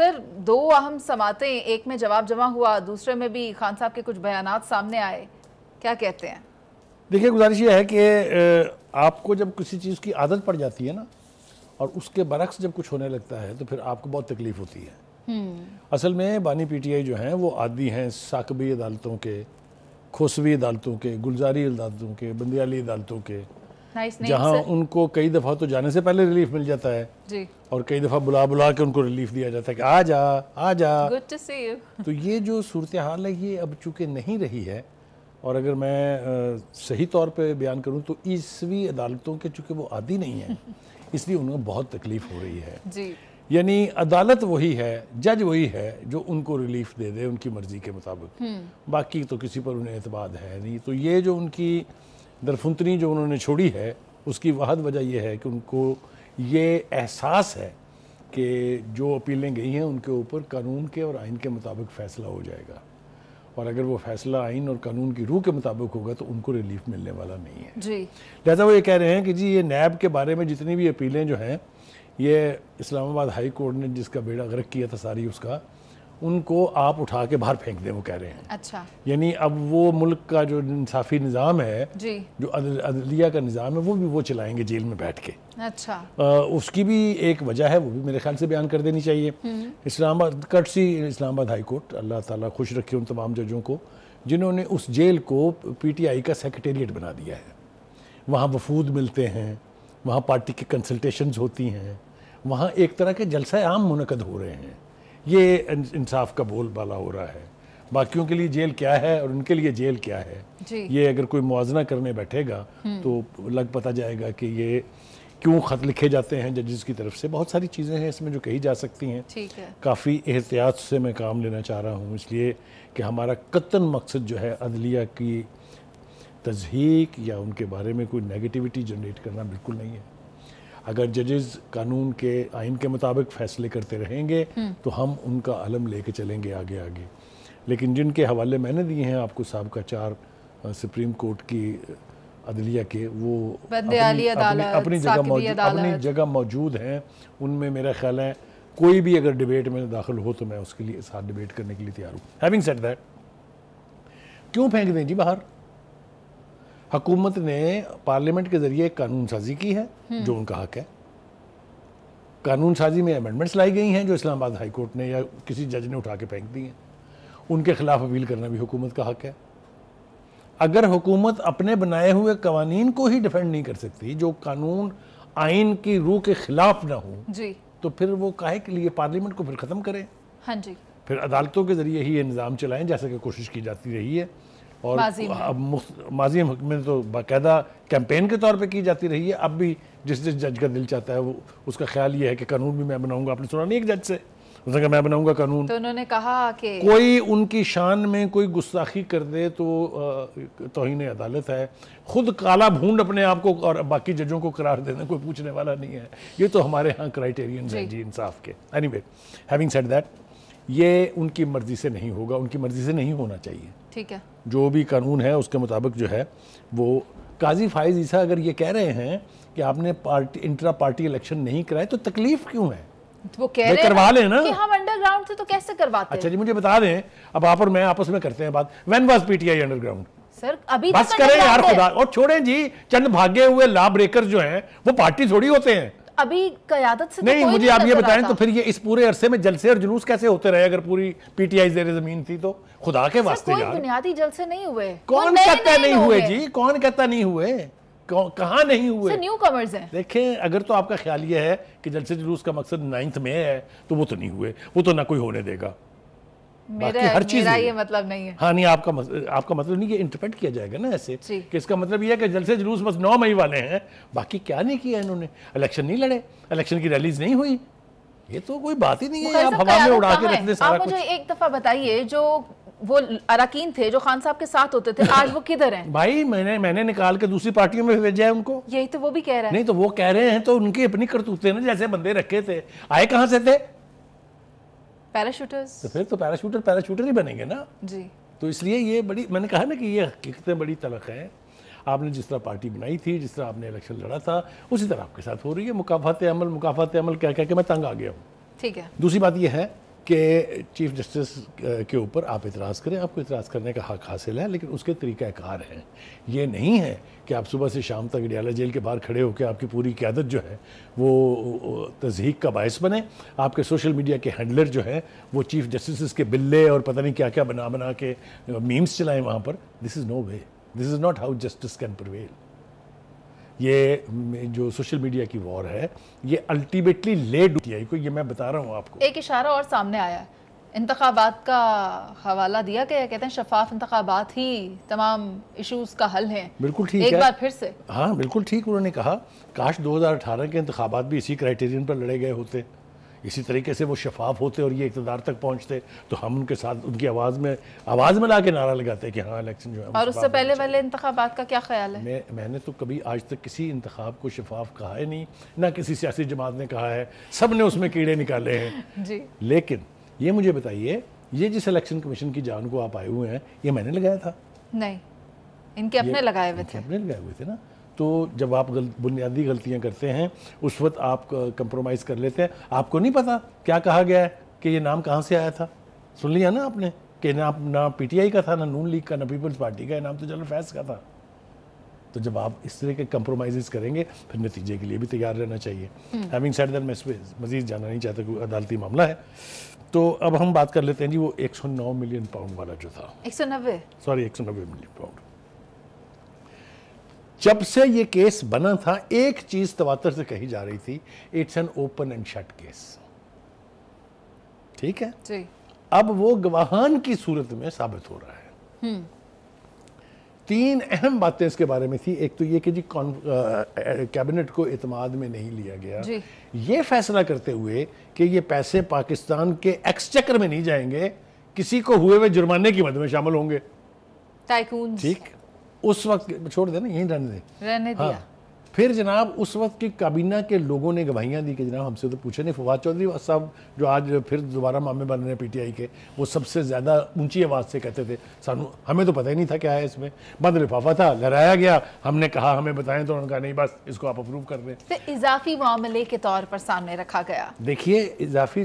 Sir दो अहम समातें एक में जवाब जमा हुआ दूसरे में भी खान साहब के कुछ बयान सामने आए क्या कहते हैं देखिए गुजारिश यह है कि आपको जब किसी चीज़ की आदत पड़ जाती है ना और उसके बरक्स जब कुछ होने लगता है तो फिर आपको बहुत तकलीफ होती है हम्म। असल में बानी पीटीआई जो हैं वो आदि हैं साकबी अदालतों के खोसवी अदालतों के गुलजारी अदालतों के बंदियाली अदालतों के nice जहाँ उनको कई दफ़ा तो जाने से पहले रिलीफ मिल जाता है जी और कई दफ़ा बुला बुला के उनको रिलीफ दिया जाता है कि आ जा आ जा Good to see you. तो ये जो सूरत हाल है ये अब चूँकि नहीं रही है और अगर मैं आ, सही तौर पे बयान करूँ तो ईसवी अदालतों के चूँकि वो आदि नहीं है इसलिए उनको बहुत तकलीफ हो रही है जी यानी अदालत वही है जज वही है जो उनको रिलीफ दे दे उनकी मर्ज़ी के मुताबिक हम्म। बाकी तो किसी पर उन्हें एतबाद है नहीं तो ये जो उनकी दरफुंतनी जो उन्होंने छोड़ी है उसकी वाहद वजह यह है कि उनको ये एहसास है कि जो अपीलें गई हैं उनके ऊपर कानून के और आइन के मुताबिक फ़ैसला हो जाएगा और अगर वो फैसला आइन और कानून की रूह के मुताबिक होगा तो उनको रिलीफ मिलने वाला नहीं है जी लिहाजा वो ये कह रहे हैं कि जी ये नैब के बारे में जितनी भी अपीलें जो हैं ये इस्लामाबाद हाई कोर्ट ने जिसका बेड़ा गर्क किया था सारी उसका उनको आप उठा के बाहर फेंक दें वो कह रहे हैं अच्छा यानी अब वो मुल्क का जो इंसाफी निज़ाम है जी। जो अदलिया का निज़ाम है वो भी वो चलाएंगे जेल में बैठ के अच्छा आ, उसकी भी एक वजह है वो भी मेरे ख्याल से बयान कर देनी चाहिए हम्म। इस्लामाबाद कट सी इस्लामाबाद हाई कोर्ट अल्लाह ताला खुश रखे उन तमाम जजों को जिन्होंने उस जेल को पीटीआई का सेक्रेटेरिएट बना दिया है वहाँ वफूद मिलते हैं वहाँ पार्टी की कंसल्टेशंस होती हैं वहाँ एक तरह के जलसा आम मुनद हो रहे हैं ये इंसाफ का बोल बाला हो रहा है बाकियों के लिए जेल क्या है और उनके लिए जेल क्या है ये अगर कोई मुआजना करने बैठेगा हम्म। तो लग पता जाएगा कि ये क्यों खत लिखे जाते हैं जजेस की तरफ से बहुत सारी चीज़ें हैं इसमें जो कही जा सकती हैं है। काफ़ी एहतियात से मैं काम लेना चाह रहा हूँ इसलिए कि हमारा कतन मकसद जो है अदलिया की तजहीक या उनके बारे में कोई नेगेटिविटी जनरेट करना बिल्कुल नहीं है अगर जजेस कानून के आइन के मुताबिक फैसले करते रहेंगे हम्म। तो हम उनका अलम लेके चलेंगे आगे आगे लेकिन जिनके हवाले मैंने दिए हैं आपको सबका चार सुप्रीम कोर्ट की अदलिया के वो अपनी, अपनी, अपनी जगह अपनी जगह मौजूद हैं उनमें मेरा ख्याल है कोई भी अगर डिबेट में दाखिल हो तो मैं उसके लिए साथ डिबेट करने के लिए तैयार हूँ हैविंग सेट दैट क्यों फेंक दें जी बाहर हकूमत ने पार्लियामेंट के ज़रिए कानून साजी की है हम्म। जो उनका हक है कानून साजी में अमेंडमेंट्स लाई गई हैं जो इस्लामाबाद हाई कोर्ट ने या किसी जज ने उठा के फेंक दी हैं उनके खिलाफ अपील करना भी हुकूमत का हक है अगर हुकूमत अपने बनाए हुए कवानीन को ही डिफेंड नहीं कर सकती जो कानून आइन की रूह के खिलाफ ना हो जी तो फिर वो काहे के लिए पार्लियामेंट को फिर ख़त्म करें हाँ जी फिर अदालतों के ज़रिए ही ये निज़ाम चलाएं जैसा कि कोशिश की जाती रही है और अब माजी में तो बाकायदा कैंपेन के तौर पे की जाती रही है अब भी जिस जिस जज का दिल चाहता है वो उसका ख्याल ये है कि कानून भी मैं बनाऊंगा आपने सुना नहीं एक जज से उसने कहा मैं बनाऊंगा कानून तो उन्होंने कहा कि कोई उनकी शान में कोई गुस्ताखी कर दे तो तोहन अदालत है खुद काला भूड अपने आप को और बाकी जजों को करार देना कोई पूछने वाला नहीं है ये तो हमारे यहाँ क्राइटेरियन हैं जी इंसाफ के anyway having set that ये उनकी मर्ज़ी से नहीं होगा उनकी मर्ज़ी से नहीं होना चाहिए ठीक है जो भी कानून है उसके मुताबिक जो है वो काजी फायज ईसा अगर ये कह रहे हैं कि आपने पार्टी इंट्रा पार्टी इलेक्शन नहीं कराए तो तकलीफ क्यों है तो वो कह रहे करवा लें ना कि हम अंडरग्राउंड से तो कैसे करवाते अच्छा जी मुझे बता दें अब आप और मैं आपस में करते हैं बात when was PTI underground sir अभी बस करें यार खुदा और छोड़ें जी चंद भागे हुए ला ब्रेकर जो हैं वो पार्टी थोड़ी होते हैं अभी कयादत से तो नहीं तो मुझे आप ये बताएं तो फिर ये इस पूरे अरसे में जलसे और जुलूस कैसे होते रहे अगर पूरी पीटीआई जेर जमीन थी तो खुदा के वास्ते कोई बुनियादी जलसे नहीं हुए कौन कहता नहीं हुए जी कौन कहता नहीं हुए कहा नहीं हुए न्यू कमर्स हैं देखें अगर तो आपका ख्याल ये है कि जलसे जुलूस का मकसद नाइन्थ में है तो वो तो नहीं हुए वो तो ना कोई होने देगा मेरा, हर चीज मेरा ये मतलब नहीं है हाँ नहीं आपका मतलब, आपका मतलब नहीं ये इंटरप्रेट किया जाएगा ना ऐसे कि इसका मतलब ये है कि जलसे जुलूस बस नौ मई वाले हैं बाकी क्या नहीं किया इन्होंने इलेक्शन नहीं लड़े इलेक्शन की रैलीज नहीं हुई ये तो कोई बात ही नहीं है आप हवा में उड़ा के रखते सारा आप एक दफा बताइए जो वो अराकीन थे जो खान साहब के साथ होते थे आज वो किधर हैं भाई मैंने मैंने निकाल के दूसरी पार्टियों में भेजा है उनको यही तो वो भी कह रहे हैं नहीं तो वो कह रहे हैं तो उनके अपनी करतूते ना जैसे बंदे रखे थे आए कहाँ से थे पैराशूटर्स तो फिर तो पैराशूटर पैराशूटर ही बनेंगे ना जी तो इसलिए ये बड़ी मैंने कहा ना कि ये हकीकतें बड़ी तलख है आपने जिस तरह पार्टी बनाई थी जिस तरह आपने इलेक्शन लड़ा था उसी तरह आपके साथ हो रही है मुकाफात अमल मुकाफात अमल क्या क्या कि मैं तंग आ गया हूँ ठीक है दूसरी बात यह है के चीफ जस्टिस के ऊपर आप इतराज़ करें आपको इतराज़ करने का हक हासिल है लेकिन उसके तरीक़ाकार हैं ये नहीं है कि आप सुबह से शाम तक अडियाला जेल के बाहर खड़े होकर आपकी पूरी क्यादत जो है वो तजहीक का बायस बने आपके सोशल मीडिया के हैंडलर जो है वो चीफ जस्टिस के बिल्ले और पता नहीं क्या क्या बना बना के मीम्स चलाएं वहाँ पर this is no way this is not how justice can prevail ये जो सोशल मीडिया की वॉर है ये अल्टीमेटली ले डूबी को ये मैं बता रहा हूँ आपको एक इशारा और सामने आया इंतबात का हवाला दिया गया कहते हैं शफाफ इंतबात ही तमाम इश्यूज का हल है बिल्कुल ठीक एक है। बार फिर से हाँ बिल्कुल ठीक उन्होंने कहा काश 2018 के इंतबात भी इसी क्राइटेरियन पर लड़े गए होते इसी तरीके से वो शफाफ होते और ये इकतदार तक पहुँचते तो हम उनके साथ उनकी आवाज़ में आवाज़ में ला के नारा लगाते कि हाँ इलेक्शन जो है और उससे पहले वाले इंतबात का क्या ख्याल है मैं मैंने तो कभी आज तक किसी इंतब को शफाफ कहा है नहीं ना किसी सियासी जमात ने कहा है सब ने उसमें कीड़े निकाले हैं जी लेकिन ये मुझे बताइए ये जिस इलेक्शन कमीशन की जान को आप आए हुए हैं ये मैंने लगाया था नहीं इनके अपने लगाए हुए थे अपने लगाए हुए थे ना तो जब आप गल, बुनियादी गलतियां करते हैं उस वक्त आप कंप्रोमाइज़ कर लेते हैं आपको नहीं पता क्या कहा गया है कि ये नाम कहाँ से आया था सुन लिया ना आपने कि ना ना पीटीआई का था ना नून लीग का ना पीपल्स पार्टी का नाम तो जनरल फैज का था तो जब आप इस तरह के कंप्रोमाइजेस करेंगे फिर नतीजे के लिए भी तैयार रहना चाहिए हैविंग सेड दैट मैं मजीद जाना नहीं चाहता क्योंकि अदालती मामला है तो अब हम बात कर लेते हैं जी वो 109 मिलियन पाउंड वाला जो था 190 सॉरी 190 मिलियन पाउंड जब से ये केस बना था एक चीज तवातर तो से कही जा रही थी it's an open and shut case ठीक है जी। अब वो गवाहान की सूरत में साबित हो रहा है हम्म। तीन अहम बातें इसके बारे में थी एक तो ये कि जी कैबिनेट को इतमाद में नहीं लिया गया जी। ये फैसला करते हुए कि ये पैसे पाकिस्तान के एक्सचेकर में नहीं जाएंगे किसी को हुए हुए जुर्माने की मद में शामिल होंगे ठीक उस वक्त छोड़ देना यहीं रहने दे रहने हाँ। दिया हाँ, फिर जनाब उस वक्त की काबीना के लोगों ने गवाहियाँ दी कि जनाब हमसे तो पूछे नहीं फवाद चौधरी साहब जो आज फिर दोबारा मामे बन रहे पी टी आई के वो सबसे ज़्यादा ऊंची आवाज़ से कहते थे सानू हमें तो पता ही नहीं था क्या है इसमें बंद लिफाफा था लहराया गया हमने कहा हमें बताएं तो उन्होंने कहा नहीं बस इसको आप अप्रूव कर दें इजाफी मामले के तौर पर सामने रखा गया देखिए इजाफी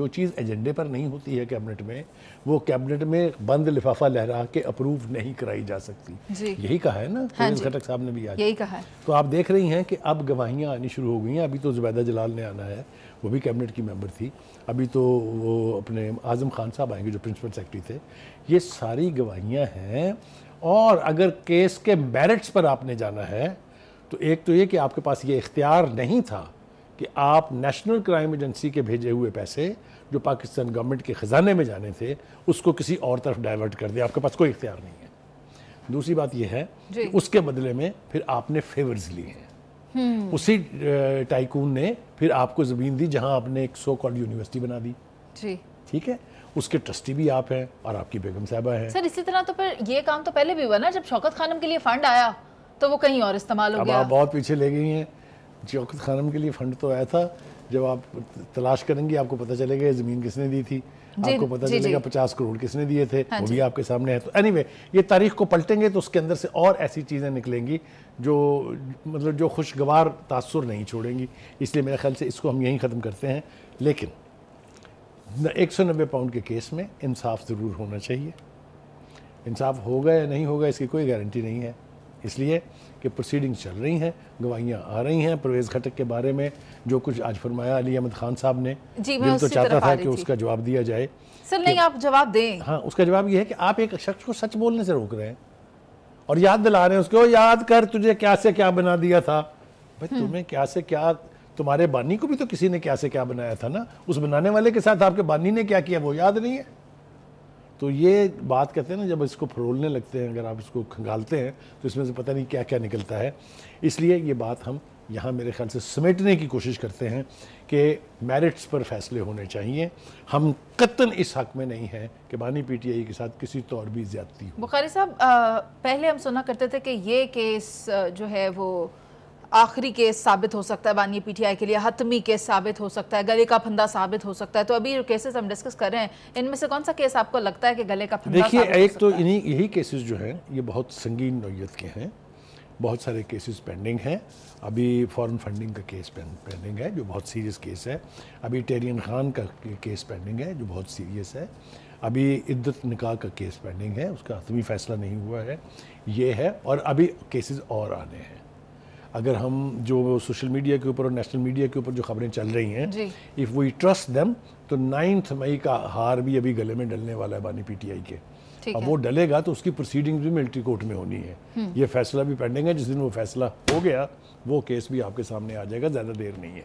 जो चीज़ एजेंडे पर नहीं होती है कैबिनेट में वो कैबिनेट में बंद लिफाफा लहरा के अप्रूव नहीं कराई जा सकती यही कहा है ना घटक हाँ साहब ने भी यही कहा है तो तो आप देख रही हैं कि अब गवाहियाँ आनी शुरू हो गई हैं अभी तो जुबैदा जलाल ने आना है वो भी कैबिनेट की मेंबर थी अभी तो वो अपने आज़म खान साहब आएंगे जो प्रिंसिपल सेक्रेटरी थे ये सारी गवाहियाँ हैं और अगर केस के मेरिट्स पर आपने जाना है तो एक तो ये कि आपके पास ये इख्तियार नहीं था कि आप नेशनल क्राइम एजेंसी के भेजे हुए पैसे जो पाकिस्तान गवर्नमेंट के ख़जाने में जाने थे उसको किसी और तरफ डाइवर्ट कर दिया आपके पास कोई इख्तियार नहीं है दूसरी बात यह है कि उसके बदले में फिर आपने फेवर्स लिए हैं हम्म। उसी टाइकून ने फिर आपको ज़मीन दी जहां आपने एक सो कॉल्ड यूनिवर्सिटी बना दी जी ठीक है उसके ट्रस्टी भी आप हैं और आपकी बेगम साहबा हैं सर इसी तरह तो फिर ये काम तो पहले भी हुआ ना जब शौकत खानम के लिए फंड आया तो वो कहीं और इस्तेमाल हो गया आप बहुत पीछे ले गई हैं शौकत खानम के लिए फंड तो आया था जब आप तलाश करेंगे आपको पता चलेगा ज़मीन किसने दी थी आपको पता चलेगा पचास करोड़ किसने दिए थे हाँ वो भी आपके सामने है तो एनी anyway, ये तारीख को पलटेंगे तो उसके अंदर से और ऐसी चीज़ें निकलेंगी जो मतलब जो खुशगवार तासर नहीं छोड़ेंगी इसलिए मेरे ख्याल से इसको हम यहीं ख़त्म करते हैं लेकिन एक सौ नब्बे पाउंड के केस में इंसाफ ज़रूर होना चाहिए इंसाफ होगा या नहीं होगा इसकी कोई गारंटी नहीं है इसलिए कि प्रोसीडिंग चल रही हैं गवाहियाँ आ रही हैं परवेज़ खटक के बारे में जो कुछ आज फरमाया अली अहमद खान साहब ने जी मैं तो चाहता था कि उसका जवाब दिया जाए सर नहीं आप जवाब दें हाँ उसका जवाब यह है कि आप एक शख्स को सच बोलने से रोक रहे हैं और याद दिला रहे हैं उसको याद कर तुझे क्या से क्या बना दिया था भाई हम्म। तुम्हें क्या से क्या तुम्हारे बानी को भी तो किसी ने क्या से क्या बनाया था ना उस बनाने वाले के साथ आपके बानी ने क्या किया वो याद नहीं है तो ये बात कहते हैं ना जब इसको फरोलने लगते हैं अगर आप इसको खंगालते हैं तो इसमें से पता नहीं क्या क्या निकलता है इसलिए ये बात हम यहाँ मेरे ख्याल से समेटने की कोशिश करते हैं कि मेरिट्स पर फैसले होने चाहिए हम कतन इस हक में नहीं हैं कि बानी पीटीआई के साथ किसी तौर तो भी ज्यादती हो बुखारी साहब पहले हम सुना करते थे कि ये केस जो है वो आखिरी केस साबित हो सकता है बानी पीटीआई के लिए हतमी केस साबित हो सकता है गले का फंदा साबित हो सकता है तो अभी जो केसेस हम डिस्कस कर रहे हैं इनमें से कौन सा केस आपको लगता है कि गले का फंदा देखिए एक तो इन्हीं यही केसेस जो हैं ये बहुत संगीन नोयत के हैं बहुत सारे केसेस पेंडिंग हैं अभी फॉरेन फंडिंग का केस पेंडिंग है जो बहुत सीरियस केस है अभी टेरियन खान का केस पेंडिंग है जो बहुत सीरियस है अभी इद्दत निकाह का केस पेंडिंग है उसका हतमी फैसला नहीं हुआ है ये है और अभी केसेस और आने हैं अगर हम जो सोशल मीडिया के ऊपर और नेशनल मीडिया के ऊपर जो खबरें चल रही हैं इफ़ वी ट्रस्ट देम तो नाइन्थ मई का हार भी अभी गले में डलने वाला है बानी पीटीआई के अब वो डलेगा तो उसकी प्रोसीडिंग भी मिलिट्री कोर्ट में होनी है हम्म। ये फैसला भी पेंडिंग है जिस दिन वो फैसला हो गया वो केस भी आपके सामने आ जाएगा ज़्यादा देर नहीं है